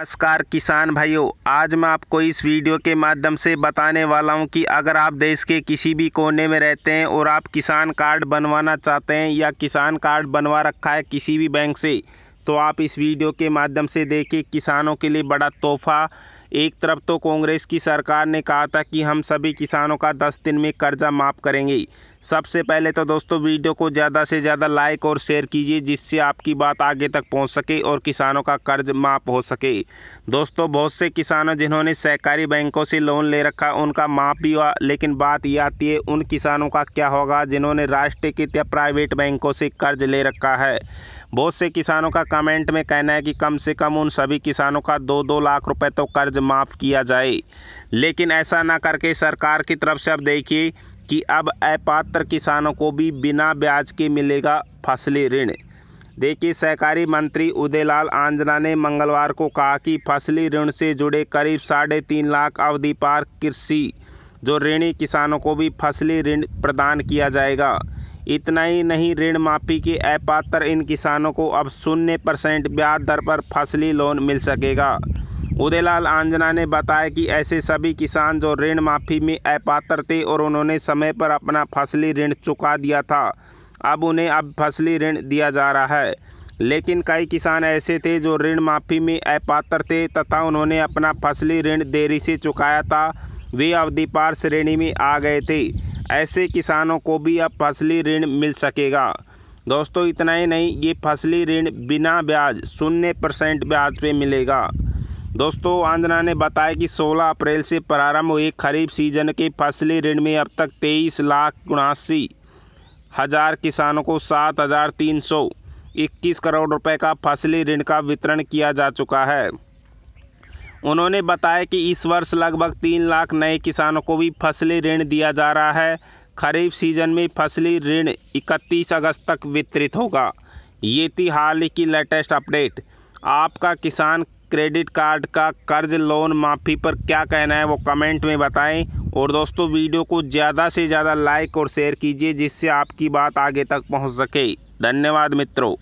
नमस्कार किसान भाइयों आज मैं आपको इस वीडियो के माध्यम से बताने वाला हूं कि अगर आप देश के किसी भी कोने में रहते हैं और आप किसान कार्ड बनवाना चाहते हैं या किसान कार्ड बनवा रखा है किसी भी बैंक से तो आप इस वीडियो के माध्यम से देखिए किसानों के लिए बड़ा तोहफा एक तरफ तो कांग्रेस की सरकार ने कहा था कि हम सभी किसानों का दस दिन में कर्जा माफ़ करेंगे सबसे पहले तो दोस्तों वीडियो को ज़्यादा से ज़्यादा लाइक और शेयर कीजिए जिससे आपकी बात आगे तक पहुंच सके और किसानों का कर्ज माफ़ हो सके दोस्तों बहुत से किसानों जिन्होंने सहकारी बैंकों से लोन ले रखा उनका माफ़ भी हुआ लेकिन बात यह आती है उन किसानों का क्या होगा जिन्होंने राष्ट्रीयकृत या प्राइवेट बैंकों से कर्ज ले रखा है बहुत से किसानों का कमेंट में कहना है कि कम से कम उन सभी किसानों का दो दो लाख रुपए तो कर्ज माफ़ किया जाए लेकिन ऐसा ना करके सरकार की तरफ से अब देखिए कि अब अपात्र किसानों को भी बिना ब्याज के मिलेगा फसली ऋण देखिए सहकारी मंत्री उदयलाल आंजना ने मंगलवार को कहा कि फसली ऋण से जुड़े करीब साढ़े तीन लाख अवधि पार कृषि जो ऋणी किसानों को भी फसली ऋण प्रदान किया जाएगा इतना ही नहीं ऋण माफी के अपात्र इन किसानों को अब शून्य परसेंट ब्याज दर पर फसली लोन मिल सकेगा उदयलाल आंजना ने बताया कि ऐसे सभी किसान जो ऋण माफ़ी में अपात्र थे और उन्होंने समय पर अपना फसली ऋण चुका दिया था अब उन्हें अब फसली ऋण दिया जा रहा है लेकिन कई किसान ऐसे थे जो ऋण माफ़ी में अपात्र थे तथा उन्होंने अपना फसली ऋण देरी से चुकाया था वे अवधि पार श्रेणी में आ गए थे ऐसे किसानों को भी अब फसली ऋण मिल सकेगा दोस्तों इतना ही नहीं ये फसली ऋण बिना ब्याज शून्य परसेंट ब्याज पे मिलेगा दोस्तों आंजना ने बताया कि 16 अप्रैल से प्रारंभ हुए खरीफ सीजन के फसली ऋण में अब तक तेईस लाख उनासी हज़ार किसानों को सात हज़ार तीन सौ इक्कीस करोड़ रुपए का फसली ऋण का वितरण किया जा चुका है उन्होंने बताया कि इस वर्ष लगभग तीन लाख नए किसानों को भी फसली ऋण दिया जा रहा है खरीफ सीजन में फसली ऋण इकतीस अगस्त तक वितरित होगा ये थी हाल ही की लेटेस्ट अपडेट आपका किसान क्रेडिट कार्ड का कर्ज लोन माफ़ी पर क्या कहना है वो कमेंट में बताएं और दोस्तों वीडियो को ज़्यादा से ज़्यादा लाइक और शेयर कीजिए जिससे आपकी बात आगे तक पहुंच सके धन्यवाद मित्रों